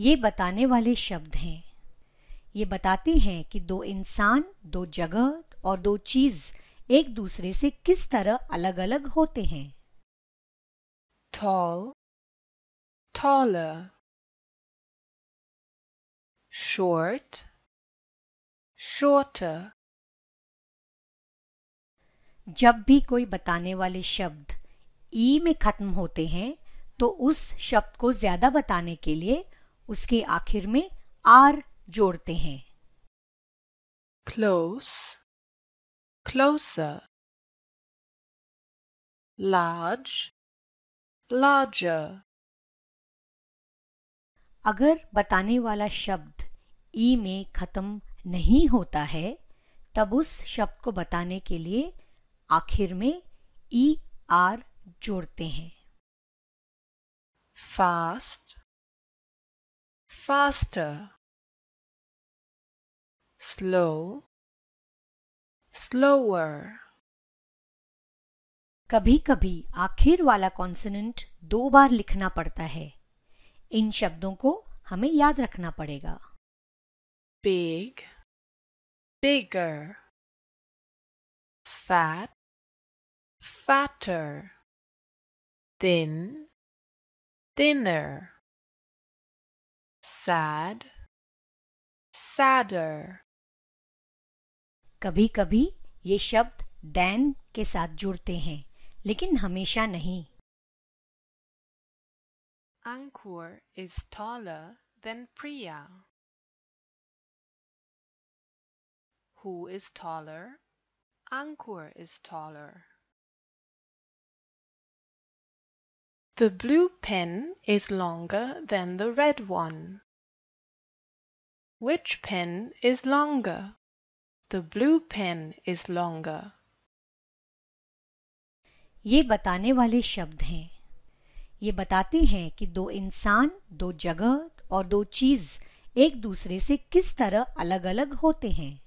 ये बताने वाले शब्द हैं ये बताते हैं कि दो इंसान दो जगह और दो चीज एक दूसरे से किस तरह अलग अलग होते हैं tall taller short shorter जब भी कोई बताने वाले शब्द ई में खत्म होते हैं तो उस शब्द को ज्यादा बताने के लिए उसके आखिर में आर जोड़ते हैं क्लोज closer लार्ज larger अगर बताने वाला शब्द ई में खत्म नहीं होता है तब उस शब्द को बताने के लिए आखिर में ई आर जोड़ते हैं फास्ट faster slow slower कभी कभी आखिर वाला कॉन्सनेंट दो बार लिखना पड़ता है इन शब्दों को हमें याद रखना पड़ेगा big bigger fat fatter thin thinner sad sadder कभी कभी ये शब्द than के साथ जुड़ते हैं लेकिन हमेशा नहीं Ankur is taller than Priya. Who is taller? Ankur is taller. The blue pen is longer than the red one. Which pen is longer? The blue pen is longer. ये बताने वाले शब्द हैं ये बताते हैं कि दो इंसान दो जगह और दो चीज एक दूसरे से किस तरह अलग अलग होते हैं